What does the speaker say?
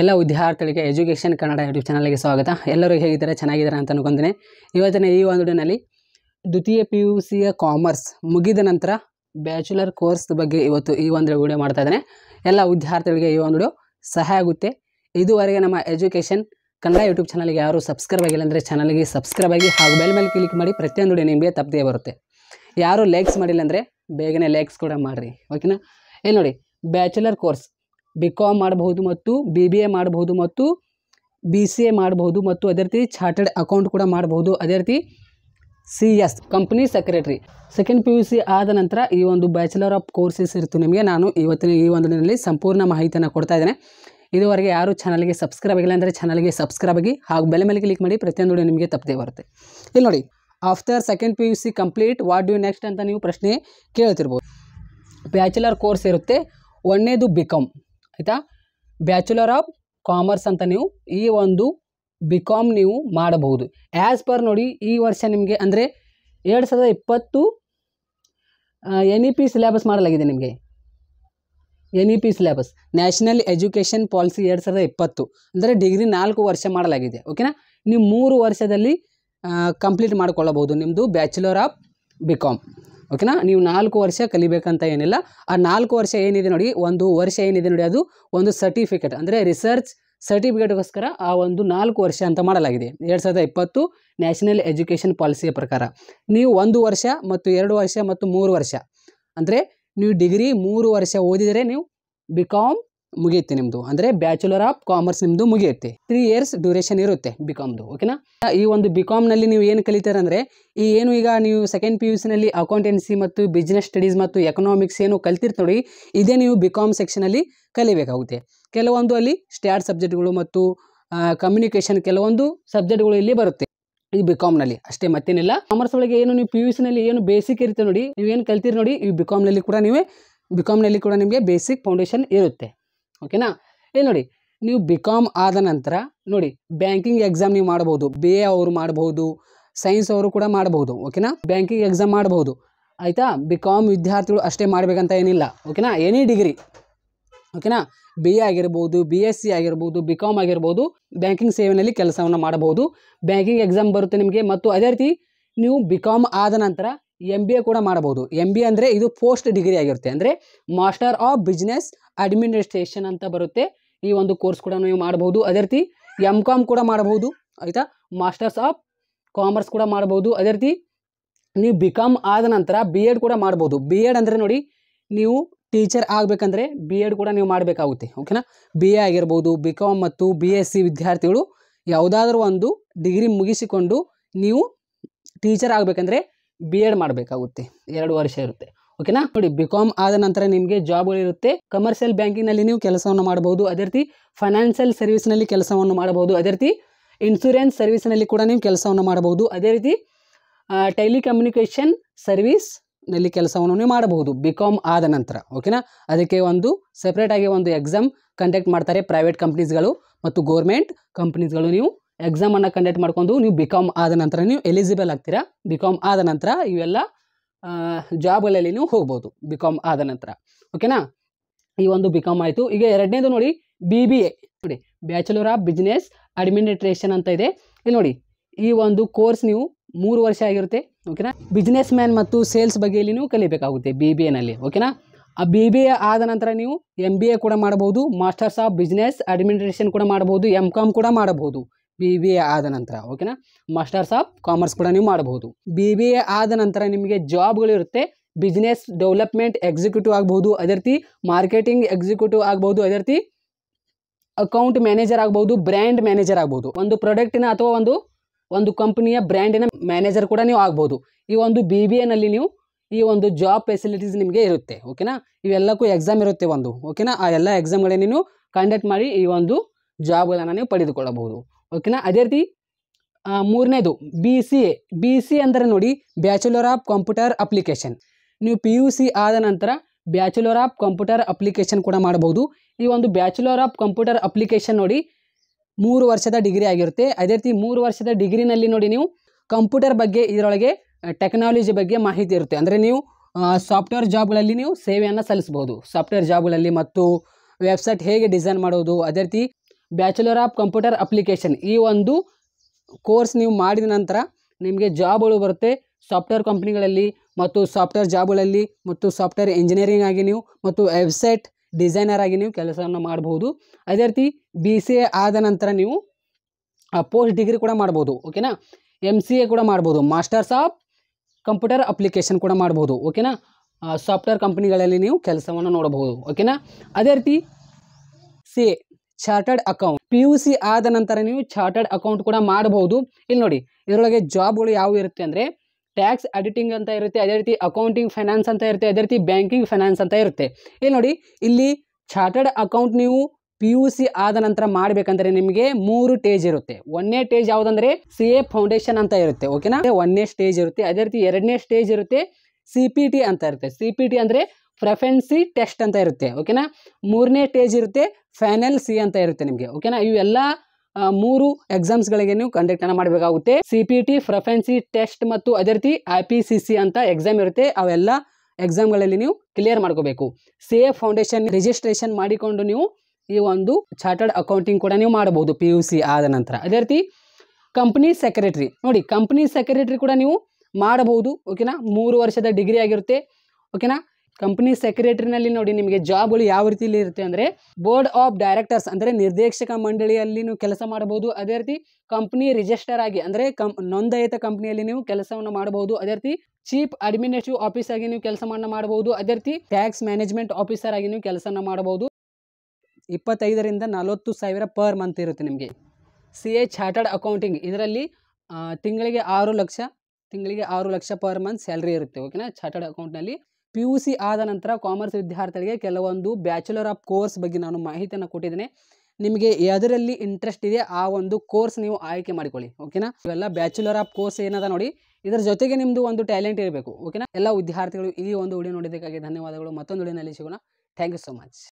ಎಲ್ಲ ವಿದ್ಯಾರ್ಥಿಗಳಿಗೆ education Kannada YouTube ಚಾನಲ್ಗೆ ಸ್ವಾಗತ ಎಲ್ಲರೂ ಹೇಗಿದ್ದಾರೆ ಚೆನ್ನಾಗಿದ್ದಾರೆ ಅಂತ ಅನ್ಕೊಂತೀನಿ ಇವತ್ತಿನ ಈ ಒಂದುಡಿನಲ್ಲಿ ದ್ವಿತೀಯ ಪಿ ಯು ಸಿಯ ಕಾಮರ್ಸ್ ಮುಗಿದ ನಂತರ ಬ್ಯಾಚುಲರ್ ಕೋರ್ಸ್ ಬಗ್ಗೆ ಇವತ್ತು ಈ ಒಂದು ವಿಡಿಯೋ ಮಾಡ್ತಾ ಎಲ್ಲ ವಿದ್ಯಾರ್ಥಿಗಳಿಗೆ ಈ ಒಂದು ಸಹಾಯ ಆಗುತ್ತೆ ಇದುವರೆಗೆ ನಮ್ಮ ಎಜುಕೇಷನ್ ಕನ್ನಡ ಯೂಟ್ಯೂಬ್ ಚಾನಲ್ಗೆ ಯಾರು ಸಬ್ಸ್ಕ್ರೈಬ್ ಆಗಿಲ್ಲ ಅಂದರೆ ಚಾನಲ್ಗೆ ಸಬ್ಸ್ಕ್ರೈಬ್ ಆಗಿ ಹಾಗೂ ಬೆಲ್ ಮೇಲೆ ಕ್ಲಿಕ್ ಮಾಡಿ ಪ್ರತಿಯೊಂದು ವಿಡಿಯೋ ನಿಮಗೆ ತಪ್ಪದೇ ಬರುತ್ತೆ ಯಾರು ಲೈಕ್ಸ್ ಮಾಡಿಲ್ಲ ಅಂದರೆ ಬೇಗನೆ ಲೈಕ್ಸ್ ಕೂಡ ಮಾಡಿರಿ ಓಕೆನಾ ಇಲ್ಲಿ ನೋಡಿ ಬ್ಯಾಚುಲರ್ ಕೋರ್ಸ್ ಬಿ ಕಾಮ್ ಮಾಡಬಹುದು ಮತ್ತು ಬಿ ಬಿ ಎ ಮಾಡಬಹುದು ಮತ್ತು ಬಿ ಸಿ ಎ ಮಾಡಬಹುದು ಮತ್ತು ಅದೇ ರೀತಿ ಚಾರ್ಟೆಡ್ ಅಕೌಂಟ್ ಕೂಡ ಮಾಡಬಹುದು ಅದೇ ರೀತಿ C S company secretary second P U C ಆದ ನಂತರ ಈ ಒಂದು ಬ್ಯಾಚುಲರ್ ಆಫ್ ಕೋರ್ಸಸ್ ಇರ್ತು ನಿಮಗೆ ನಾನು ಇವತ್ತಿನ ಈ ಒಂದು ದಿನದಲ್ಲಿ ಸಂಪೂರ್ಣ ಮಾಹಿತಿಯನ್ನು ಕೊಡ್ತಾ ಇದ್ದೇನೆ ಇದುವರೆಗೆ ಯಾರು ಚಾನಲ್ಗೆ ಸಬ್ಸ್ಕ್ರೈಬ್ ಆಗಿಲ್ಲ ಅಂದರೆ ಚಾನಲ್ಗೆ ಸಬ್ಸ್ಕ್ರೈಬ್ ಆಗಿ ಹಾಗೂ ಬೆಲೆ ಮೇಲೆ ಕ್ಲಿಕ್ ಮಾಡಿ ಪ್ರತಿಯೊಂದು ನಿಮಗೆ ತಪ್ಪದೇ ಬರುತ್ತೆ ಇಲ್ಲಿ ನೋಡಿ after second P U C complete what you next ಅಂತ ನೀವು ಪ್ರಶ್ನೆ ಕೇಳ್ತಿರ್ಬೋದು ಬ್ಯಾಚುಲರ್ ಕೋರ್ಸ್ ಇರುತ್ತೆ ಒಂದೇದು ಬಿ ಕಾಮ್ ಆಯಿತಾ ಬ್ಯಾಚುಲರ್ ಆಫ್ ಕಾಮರ್ಸ್ ಅಂತ ನೀವು ಈ ಒಂದು ಬಿ ಕಾಮ್ ನೀವು ಮಾಡಬಹುದು ಆ್ಯಸ್ ಪರ್ ನೋಡಿ ಈ ವರ್ಷ ನಿಮಗೆ ಅಂದರೆ ಎರಡು ಸಾವಿರದ ಇಪ್ಪತ್ತು ಎನ್ ಇ ಪಿ ಸಿಲೆಬಸ್ ಮಾಡಲಾಗಿದೆ ನಿಮಗೆ N E P syllabus national education policy ಎರಡು ಸಾವಿರದ ಇಪ್ಪತ್ತು ಅಂದರೆ ಡಿಗ್ರಿ ನಾಲ್ಕು ವರ್ಷ ಮಾಡಲಾಗಿದೆ ಓಕೆನಾ ನೀವು ಮೂರು ವರ್ಷದಲ್ಲಿ ಕಂಪ್ಲೀಟ್ ಮಾಡಿಕೊಳ್ಳಬಹುದು ನಿಮ್ಮದು ಬ್ಯಾಚುಲರ್ ಆಫ್ ಬಿ ಕಾಮ್ ಓಕೆನಾ ನೀವು ನಾಲ್ಕು ವರ್ಷ ಕಲಿಬೇಕಂತ ಏನಿಲ್ಲ ಆ ನಾಲ್ಕು ವರ್ಷ ಏನಿದೆ ನೋಡಿ ಒಂದು ವರ್ಷ ಏನಿದೆ ನೋಡಿ ಅದು ಒಂದು ಸರ್ಟಿಫಿಕೇಟ್ ಅಂದರೆ ರಿಸರ್ಚ್ ಸರ್ಟಿಫಿಕೇಟ್ಗೋಸ್ಕರ ಆ ಒಂದು ನಾಲ್ಕು ವರ್ಷ ಅಂತ ಮಾಡಲಾಗಿದೆ ಎರಡು ಸಾವಿರದ ಇಪ್ಪತ್ತು ನ್ಯಾಷನಲ್ ಎಜುಕೇಷನ್ ಪಾಲಿಸಿಯ ಪ್ರಕಾರ ನೀವು ಒಂದು ವರ್ಷ ಮತ್ತು ಎರಡು ವರ್ಷ ಮತ್ತು ಮೂರು ವರ್ಷ ಅಂದರೆ ನೀವು ಡಿಗ್ರಿ ಮೂರು ವರ್ಷ ಓದಿದರೆ ನೀವು ಬಿ ಕಾಮ್ ಮುಗಿಯುತ್ತೆ ನಿಮ್ಮದು ಅಂದರೆ ಬ್ಯಾಚುಲರ್ ಆಫ್ ಕಾಮರ್ಸ್ ನಿಮ್ಮದು ಮುಗಿಯುತ್ತೆ ತ್ರೀ ಇಯರ್ಸ್ ಡ್ಯೂರೇಷನ್ ಇರುತ್ತೆ ಬಿ ಓಕೆನಾ ಈ ಒಂದು ಬಿ ಕಾಮ್ನಲ್ಲಿ ನೀವು ಏನು ಕಲಿತಾರಂದರೆ ಈ ಏನು ಈಗ ನೀವು ಸೆಕೆಂಡ್ ಪಿ ಯು ಸಿನಲ್ಲಿ ಅಕೌಂಟೆನ್ಸಿ ಮತ್ತು ಬಿಸ್ನೆಸ್ ಸ್ಟಡೀಸ್ ಮತ್ತು ಎಕನಾಮಿಕ್ಸ್ ಏನು ಕಲ್ತಿರ್ತ ನೋಡಿ ಇದೇ ನೀವು ಬಿಕಾಮ್ ಸೆಕ್ಷನ್ ಸೆಕ್ಷನಲ್ಲಿ ಕಲಿಬೇಕಾಗುತ್ತೆ ಕೆಲವೊಂದು ಅಲ್ಲಿ ಸ್ಟ್ಯಾಟ್ ಸಬ್ಜೆಕ್ಟ್ಗಳು ಮತ್ತು ಕಮ್ಯುನಿಕೇಷನ್ ಕೆಲವೊಂದು ಸಬ್ಜೆಕ್ಟ್ಗಳು ಇಲ್ಲಿ ಬರುತ್ತೆ ಈ ಬಿ ಅಷ್ಟೇ ಮತ್ತೇನಿಲ್ಲ ಕಾಮರ್ಸ್ ಒಳಗೆ ಏನು ನೀವು ಪಿ ಯು ಸಿನಲ್ಲಿ ಏನು ಬೇಸಿಕ್ ಇರುತ್ತೆ ನೋಡಿ ನೀವು ಏನು ನೋಡಿ ಈ ಬಿ ಕಾಮ್ನಲ್ಲಿ ಕೂಡ ನೀವೇ ಬಿ ಕಾಮ್ನಲ್ಲಿ ಕೂಡ ನಿಮಗೆ ಬೇಸಿಕ್ ಫೌಂಡೇಶನ್ ಇರುತ್ತೆ ಓಕೆನಾ ಇಲ್ಲಿ ನೋಡಿ ನೀವು ಬಿ ಕಾಮ್ ಆದ ನಂತರ ನೋಡಿ ಬ್ಯಾಂಕಿಂಗ್ ಎಕ್ಸಾಮ್ ನೀವು ಮಾಡ್ಬೋದು ಬಿ ಎ ಅವರು ಮಾಡ್ಬೋದು ಸೈನ್ಸ್ ಅವರು ಕೂಡ ಮಾಡ್ಬೋದು ಓಕೆನಾ ಬ್ಯಾಂಕಿಂಗ್ ಎಕ್ಸಾಮ್ ಮಾಡ್ಬೋದು ಆಯಿತಾ ಬಿ ಕಾಮ್ ವಿದ್ಯಾರ್ಥಿಗಳು ಅಷ್ಟೇ ಮಾಡಬೇಕಂತ ಏನಿಲ್ಲ ಓಕೆನಾ ಎನಿ ಡಿಗ್ರಿ ಓಕೆನಾ ಬಿ ಎ ಆಗಿರ್ಬೋದು ಬಿ ಎಸ್ ಸಿ ಆಗಿರ್ಬೋದು ಬಿ ಕಾಮ್ ಆಗಿರ್ಬೋದು ಬ್ಯಾಂಕಿಂಗ್ ಸೇವೆಯಲ್ಲಿ ಕೆಲಸವನ್ನು ಮಾಡಬಹುದು ಬ್ಯಾಂಕಿಂಗ್ ಎಕ್ಸಾಮ್ ಬರುತ್ತೆ ನಿಮಗೆ ಮತ್ತು ಅದೇ ರೀತಿ ನೀವು ಬಿ ಕಾಮ್ ಆದ ನಂತರ ಎಮ್ ಬಿ ಎ ಕೂಡ ಮಾಡಬಹುದು ಎಮ್ ಬಿ ಎ ಅಂದರೆ ಇದು ಪೋಸ್ಟ್ ಡಿಗ್ರಿ ಆಗಿರುತ್ತೆ ಅಂದರೆ ಮಾಸ್ಟರ್ ಆಫ್ ಬಿಸ್ನೆಸ್ ಅಡ್ಮಿನಿಸ್ಟ್ರೇಷನ್ ಅಂತ ಬರುತ್ತೆ ಈ ಒಂದು ಕೋರ್ಸ್ ಕೂಡ ನೀವು ಮಾಡ್ಬೋದು ಅದೇ ರೀತಿ ಎಮ್ ಕಾಮ್ ಕೂಡ ಮಾಡಬಹುದು ಆಯಿತಾ ಮಾಸ್ಟರ್ಸ್ ಆಫ್ ಕಾಮರ್ಸ್ ಕೂಡ ಮಾಡ್ಬೋದು ಅದೇ ರೀತಿ ನೀವು ಬಿ ಕಾಮ್ ಆದ ನಂತರ ಬಿ ಎಡ್ ಕೂಡ ಮಾಡ್ಬೋದು ಬಿ ಎಡ್ ಅಂದರೆ ನೋಡಿ ನೀವು ಟೀಚರ್ ಆಗಬೇಕಂದ್ರೆ ಬಿ ಎಡ್ ಕೂಡ ನೀವು ಮಾಡಬೇಕಾಗುತ್ತೆ ಓಕೆನಾ ಬಿ ಎ ಆಗಿರ್ಬೋದು ಬಿ ಕಾಮ್ ಮತ್ತು ಬಿ ಎಸ್ ಸಿ ವಿದ್ಯಾರ್ಥಿಗಳು ಯಾವುದಾದ್ರೂ ಒಂದು ಡಿಗ್ರಿ ಮುಗಿಸಿಕೊಂಡು ನೀವು ಟೀಚರ್ ಆಗಬೇಕಂದ್ರೆ ಬಿ ಎಡ್ ಮಾಡಬೇಕಾಗುತ್ತೆ ಎರಡು ವರ್ಷ ಇರುತ್ತೆ ಓಕೆನಾ ನೋಡಿ ಬಿ ಕಾಮ್ ಆದ ನಂತರ ನಿಮಗೆ ಜಾಬ್ಗಳಿರುತ್ತೆ ಕಮರ್ಷಿಯಲ್ ಬ್ಯಾಂಕಿನಲ್ಲಿ ನೀವು ಕೆಲಸವನ್ನು ಮಾಡಬಹುದು ಅದೇ ರೀತಿ ಫೈನಾನ್ಷಿಯಲ್ ಸರ್ವಿಸ್ನಲ್ಲಿ ಕೆಲಸವನ್ನು ಮಾಡಬಹುದು ಅದೇ ರೀತಿ ಇನ್ಸೂರೆನ್ಸ್ ಸರ್ವಿಸ್ನಲ್ಲಿ ಕೂಡ ನೀವು ಕೆಲಸವನ್ನು ಮಾಡಬಹುದು ಅದೇ ರೀತಿ ಟೆಲಿ ಕಮ್ಯುನಿಕೇಷನ್ ಸರ್ವಿಸ್ನಲ್ಲಿ ಕೆಲಸವನ್ನು ನೀವು ಮಾಡಬಹುದು ಬಿ ಕಾಮ್ ಆದ ನಂತರ ಓಕೆನಾ ಅದಕ್ಕೆ ಒಂದು ಸಪ್ರೇಟಾಗಿ ಒಂದು ಎಕ್ಸಾಮ್ ಕಂಡಕ್ಟ್ ಮಾಡ್ತಾರೆ ಪ್ರೈವೇಟ್ ಕಂಪ್ನೀಸ್ಗಳು ಮತ್ತು ಗೋರ್ಮೆಂಟ್ ಕಂಪ್ನೀಸ್ಗಳು ನೀವು ಎಕ್ಸಾಮನ್ನು ಕಂಡಕ್ಟ್ ಮಾಡ್ಕೊಂಡು ನೀವು ಬಿ ಕಾಮ್ ಆದ ನಂತರ ನೀವು ಎಲಿಜಿಬಲ್ ಆಗ್ತೀರಾ ಬಿ ಕಾಮ್ ಆದ ನಂತರ ಇವೆಲ್ಲ ಜಾಬ್ಗಳಲ್ಲಿ ನೀವು ಹೋಗ್ಬೋದು ಬಿ ಕಾಮ್ ಆದ ನಂತರ ಓಕೆನಾ ಈ ಒಂದು ಬಿ ಕಾಮ್ ಆಯಿತು ಈಗ ಎರಡನೇದು ನೋಡಿ ಬಿ ಬಿ ಎ ನೋಡಿ ಬ್ಯಾಚುಲರ್ ಆಫ್ ಬಿಸ್ನೆಸ್ ಅಡ್ಮಿನಿಸ್ಟ್ರೇಷನ್ ಅಂತ ಇದೆ ಇಲ್ಲಿ ನೋಡಿ ಈ ಒಂದು ಕೋರ್ಸ್ ನೀವು ಮೂರು ವರ್ಷ ಆಗಿರುತ್ತೆ ಓಕೆನಾ ಬಿಸ್ನೆಸ್ ಮ್ಯಾನ್ ಮತ್ತು ಸೇಲ್ಸ್ ಬಗ್ಗೆ ನೀವು ಕಲಿಬೇಕಾಗುತ್ತೆ ಬಿ ಬಿ ಎನಲ್ಲಿ ಓಕೆನಾ ಆ ಬಿ ಬಿ ಎ ಆದ ನಂತರ ನೀವು ಎಮ್ ಬಿ ಎ ಕೂಡ ಮಾಡಬಹುದು ಮಾಸ್ಟರ್ಸ್ ಆಫ್ ಬಿಸ್ನೆಸ್ ಅಡ್ಮಿನಿಸ್ಟ್ರೇಷನ್ ಕೂಡ ಮಾಡಬಹುದು ಎಮ್ ಕಾಮ್ ಕೂಡ ಮಾಡಬಹುದು ಬಿ ಬಿ ಎ ಆದ ನಂತರ ಓಕೆನಾ ಮಾಸ್ಟರ್ಸ್ ಆಫ್ ಕಾಮರ್ಸ್ ಕೂಡ ನೀವು ಮಾಡಬಹುದು ಬಿ ಬಿ ಎ ಆದ ನಂತರ ನಿಮಗೆ ಇರುತ್ತೆ ಬಿಸ್ನೆಸ್ ಡೆವಲಪ್ಮೆಂಟ್ ಎಕ್ಸಿಕ್ಯೂಟಿವ್ ಆಗಬಹುದು ಅದೇ ರೀತಿ ಮಾರ್ಕೆಟಿಂಗ್ ಎಕ್ಸಿಕ್ಯೂಟಿವ್ ಆಗಬಹುದು ಅದೇ ರೀತಿ ಅಕೌಂಟ್ ಮ್ಯಾನೇಜರ್ ಆಗ್ಬೋದು ಬ್ರ್ಯಾಂಡ್ ಮ್ಯಾನೇಜರ್ ಆಗ್ಬೋದು ಒಂದು ಪ್ರಾಡಕ್ಟಿನ ಅಥವಾ ಒಂದು ಒಂದು ಕಂಪನಿಯ ಬ್ರ್ಯಾಂಡಿನ ಮ್ಯಾನೇಜರ್ ಕೂಡ ನೀವು ಆಗ್ಬೋದು ಈ ಒಂದು ಬಿ ಬಿ ಎನಲ್ಲಿ ನೀವು ಈ ಒಂದು ಜಾಬ್ ಫೆಸಿಲಿಟೀಸ್ ನಿಮಗೆ ಇರುತ್ತೆ ಓಕೆನಾ ಇವೆಲ್ಲಕ್ಕೂ ಎಕ್ಸಾಮ್ ಇರುತ್ತೆ ಒಂದು ಓಕೆನಾ ಆ ಎಲ್ಲ ಎಕ್ಸಾಮ್ಗಳೇ ನೀವು ಕಂಡಕ್ಟ್ ಮಾಡಿ ಈ ಒಂದು ಜಾಬ್ಗಳನ್ನು ನೀವು ಪಡೆದುಕೊಳ್ಳಬಹುದು ಓಕೆನಾ ಅದೇ ರೀತಿ ಮೂರನೇದು B C A B C ಅಂದರೆ ನೋಡಿ ಬ್ಯಾಚುಲರ್ ಆಫ್ ಕಂಪ್ಯೂಟರ್ ಅಪ್ಲಿಕೇಶನ್ ನೀವು ಪಿ ಯು ಸಿ ಆದ ನಂತರ ಬ್ಯಾಚುಲರ್ ಆಫ್ ಕಂಪ್ಯೂಟರ್ ಅಪ್ಲಿಕೇಶನ್ ಕೂಡ ಮಾಡಬಹುದು ಈ ಒಂದು ಬ್ಯಾಚುಲರ್ ಆಫ್ ಕಂಪ್ಯೂಟರ್ ಅಪ್ಲಿಕೇಶನ್ ನೋಡಿ ಮೂರು ವರ್ಷದ ಡಿಗ್ರಿ ಆಗಿರುತ್ತೆ ಅದೇ ರೀತಿ ಮೂರು ವರ್ಷದ ಡಿಗ್ರಿನಲ್ಲಿ ನೋಡಿ ನೀವು ಕಂಪ್ಯೂಟರ್ ಬಗ್ಗೆ ಇದರೊಳಗೆ ಟೆಕ್ನಾಲಜಿ ಬಗ್ಗೆ ಮಾಹಿತಿ ಇರುತ್ತೆ ಅಂದರೆ ನೀವು ಸಾಫ್ಟ್ವೇರ್ ಜಾಬ್ಗಳಲ್ಲಿ ನೀವು ಸೇವೆಯನ್ನು ಸಲ್ಲಿಸ್ಬೋದು ಸಾಫ್ಟ್ವೇರ್ ಜಾಬ್ಗಳಲ್ಲಿ ಮತ್ತು ವೆಬ್ಸೈಟ್ ಹೇಗೆ ಡಿಸೈನ್ ಮಾಡೋದು ಅದೇ ರೀತಿ ಬ್ಯಾಚುಲರ್ ಆಫ್ ಕಂಪ್ಯೂಟರ್ ಅಪ್ಲಿಕೇಶನ್ ಈ ಒಂದು ಕೋರ್ಸ್ ನೀವು ಮಾಡಿದ ನಂತರ ನಿಮಗೆ ಜಾಬ್ಗಳು ಬರುತ್ತೆ ಸಾಫ್ಟ್ವೇರ್ ಕಂಪ್ನಿಗಳಲ್ಲಿ ಮತ್ತು ಸಾಫ್ಟ್ವೇರ್ ಜಾಬ್ಗಳಲ್ಲಿ ಮತ್ತು ಸಾಫ್ಟ್ವೇರ್ ಇಂಜಿನಿಯರಿಂಗ್ ಆಗಿ ನೀವು ಮತ್ತು ವೆಬ್ಸೈಟ್ ಡಿಸೈನರ್ ಆಗಿ ನೀವು ಕೆಲಸವನ್ನು ಮಾಡ್ಬೋದು ಅದೇ ರೀತಿ ಬಿ ಸಿ ಎ ಆದ ನಂತರ ನೀವು ಪೋಸ್ಟ್ ಡಿಗ್ರಿ ಕೂಡ ಮಾಡ್ಬೋದು ಓಕೆನಾ ಎಮ್ ಸಿ ಎ ಕೂಡ ಮಾಡ್ಬೋದು ಮಾಸ್ಟರ್ಸ್ ಆಫ್ ಕಂಪ್ಯೂಟರ್ ಅಪ್ಲಿಕೇಶನ್ ಕೂಡ ಮಾಡ್ಬೋದು ಓಕೆನಾ ಸಾಫ್ಟ್ವೇರ್ ಕಂಪ್ನಿಗಳಲ್ಲಿ ನೀವು ಕೆಲಸವನ್ನು ನೋಡಬಹುದು ಓಕೆನಾ ಅದೇ ರೀತಿ C A chartered account P U C ಆದ ನಂತರ ನೀವು ಚಾರ್ಟರ್ಡ್ ಅಕೌಂಟ್ ಕೂಡ ಮಾಡಬಹುದು ಇಲ್ಲಿ ನೋಡಿ ಇದರೊಳಗೆ ಜಾಬ್ಗಳು ಯಾವ ಇರುತ್ತೆ ಅಂದರೆ ಟ್ಯಾಕ್ಸ್ ಅಡಿಟಿಂಗ್ ಅಂತ ಇರುತ್ತೆ ಅದೇ ರೀತಿ ಅಕೌಂಟಿಂಗ್ ಫೈನಾನ್ಸ್ ಅಂತ ಇರುತ್ತೆ ಅದೇ ರೀತಿ ಬ್ಯಾಂಕಿಂಗ್ ಫೈನಾನ್ಸ್ ಅಂತ ಇರುತ್ತೆ ಇಲ್ಲಿ ನೋಡಿ ಇಲ್ಲಿ ಚಾರ್ಟರ್ಡ್ ಅಕೌಂಟ್ ನೀವು ಪಿ ಯು ಸಿ ಆದ ನಂತರ ಮಾಡ್ಬೇಕಂದ್ರೆ ನಿಮಗೆ ಮೂರು ಟೇಜ್ ಇರುತ್ತೆ ಒಂದನೇ ಟೇಜ್ ಯಾವುದಂದ್ರೆ ಸಿ ಎ ಫೌಂಡೇಶನ್ ಅಂತ ಇರುತ್ತೆ ಓಕೆನಾ ಒಂದನೇ ಸ್ಟೇಜ್ ಇರುತ್ತೆ ಅದೇ ರೀತಿ ಎರಡನೇ ಸ್ಟೇಜ್ ಇರುತ್ತೆ ಸಿ ಪಿ ಟಿ ಅಂತ ಇರುತ್ತೆ ಸಿ ಪಿ ಟಿ ಅಂದರೆ ಪ್ರೆಫೆನ್ಸಿ ಟೆಸ್ಟ್ ಅಂತ ಇರುತ್ತೆ ಓಕೆನಾ ಮೂರನೇ ಟೇಜ್ ಇರುತ್ತೆ ಫೈನಲ್ ಸಿ ಅಂತ ಇರುತ್ತೆ ನಿಮಗೆ ಓಕೆನಾ ಇವೆಲ್ಲ ಮೂರು ಎಕ್ಸಾಮ್ಸ್ಗಳಿಗೆ ನೀವು ಕಂಡಕ್ಟನ್ನು ಮಾಡಬೇಕಾಗುತ್ತೆ C P T proficiency test ಮತ್ತು ಅದೇ ರೀತಿ ಐ ಪಿ ಸಿ ಸಿ ಅಂತ ಎಕ್ಸಾಮ್ ಇರುತ್ತೆ ಅವೆಲ್ಲ ಎಕ್ಸಾಮ್ಗಳಲ್ಲಿ ನೀವು ಕ್ಲಿಯರ್ ಮಾಡ್ಕೋಬೇಕು ಸೇಫ್ ಫೌಂಡೇಶನ್ ರಿಜಿಸ್ಟ್ರೇಷನ್ ಮಾಡಿಕೊಂಡು ನೀವು ಈ ಒಂದು ಚಾರ್ಟರ್ಡ್ ಅಕೌಂಟಿಂಗ್ ಕೂಡ ನೀವು ಮಾಡಬಹುದು ಪಿ ಯು ಸಿ ಆದ ನಂತರ ಅದೇ ರೀತಿ ಕಂಪ್ನಿ ಸೆಕ್ರೆಟ್ರಿ ನೋಡಿ ಕಂಪ್ನಿ ಸೆಕ್ರೆಟ್ರಿ ಕೂಡ ನೀವು ಮಾಡಬಹುದು ಓಕೆನಾ ಮೂರು ವರ್ಷದ ಡಿಗ್ರಿ ಆಗಿರುತ್ತೆ ಓಕೆನಾ ಕಂಪನಿ ಸೆಕ್ರೆಟರಿನಲ್ಲಿ ನೋಡಿ ನಿಮಗೆ ಜಾಬ್ಗಳು ಯಾವ ರೀತಿಯಲ್ಲಿ ಇರುತ್ತೆ ಅಂದರೆ ಬೋರ್ಡ್ ಆಫ್ ಡೈರೆಕ್ಟರ್ಸ್ ಅಂದರೆ ನಿರ್ದೇಶಕ ಮಂಡಳಿಯಲ್ಲಿ ನೀವು ಕೆಲಸ ಮಾಡಬಹುದು ಅದೇ ರೀತಿ ಕಂಪ್ನಿ ರಿಜಿಸ್ಟರ್ ಆಗಿ ಅಂದರೆ ಕಂ ನೋಂದಾಯಿತ ಕಂಪ್ನಿಯಲ್ಲಿ ನೀವು ಕೆಲಸವನ್ನು ಮಾಡಬಹುದು ಅದೇ ರೀತಿ ಚೀಫ್ ಅಡ್ಮಿನಿಸ್ಟ್ರೇಟಿವ್ ಆಫೀಸ್ ಆಗಿ ನೀವು ಕೆಲಸವನ್ನು ಮಾಡಬಹುದು ಅದೇ ರೀತಿ ಟ್ಯಾಕ್ಸ್ ಮ್ಯಾನೇಜ್ಮೆಂಟ್ ಆಫೀಸರ್ ಆಗಿ ನೀವು ಕೆಲಸವನ್ನು ಮಾಡಬಹುದು ಇಪ್ಪತ್ತೈದರಿಂದ ನಲವತ್ತು ಸಾವಿರ ಪರ್ ಮಂತ್ ಇರುತ್ತೆ ನಿಮಗೆ ಸಿ ಎ ಚಾರ್ಟರ್ಡ್ ಅಕೌಂಟಿಂಗ್ ಇದರಲ್ಲಿ ತಿಂಗಳಿಗೆ ಆರು ಲಕ್ಷ ತಿಂಗಳಿಗೆ ಆರು ಲಕ್ಷ ಪರ್ ಮಂತ್ ಸ್ಯಾಲ್ರಿ ಇರುತ್ತೆ ಓಕೆನಾ ಚಾರ್ಟರ್ಡ್ ಅಕೌಂಟ್ನಲ್ಲಿ ಪಿ ಯು ಸಿ ಆದ ನಂತರ ಕಾಮರ್ಸ್ ವಿದ್ಯಾರ್ಥಿಗಳಿಗೆ ಕೆಲವೊಂದು ಬ್ಯಾಚುಲರ್ ಆಫ್ ಕೋರ್ಸ್ ಬಗ್ಗೆ ನಾನು ಮಾಹಿತಿಯನ್ನು ಕೊಟ್ಟಿದ್ದೇನೆ ನಿಮಗೆ ಯಾವುದರಲ್ಲಿ ಇಂಟ್ರೆಸ್ಟ್ ಇದೆ ಆ ಒಂದು ಕೋರ್ಸ್ ನೀವು ಆಯ್ಕೆ ಮಾಡಿಕೊಳ್ಳಿ ಓಕೆನಾ ಇವೆಲ್ಲ ಬ್ಯಾಚುಲರ್ ಆಫ್ ಕೋರ್ಸ್ ಏನದ ನೋಡಿ ಇದರ ಜೊತೆಗೆ ನಿಮ್ಮದು ಒಂದು ಟ್ಯಾಲೆಂಟ್ ಇರಬೇಕು ಓಕೆನಾ ಎಲ್ಲ ವಿದ್ಯಾರ್ಥಿಗಳು ಈ ಒಂದು ವಿಡಿಯೋ ನೋಡಿದ್ದಕ್ಕಾಗಿ ಧನ್ಯವಾದಗಳು ಮತ್ತೊಂದು ವಿಡಿಯೋನಲ್ಲಿ ಸಿಗೋಣ ಥ್ಯಾಂಕ್ ಯು ಸೊ ಮಚ್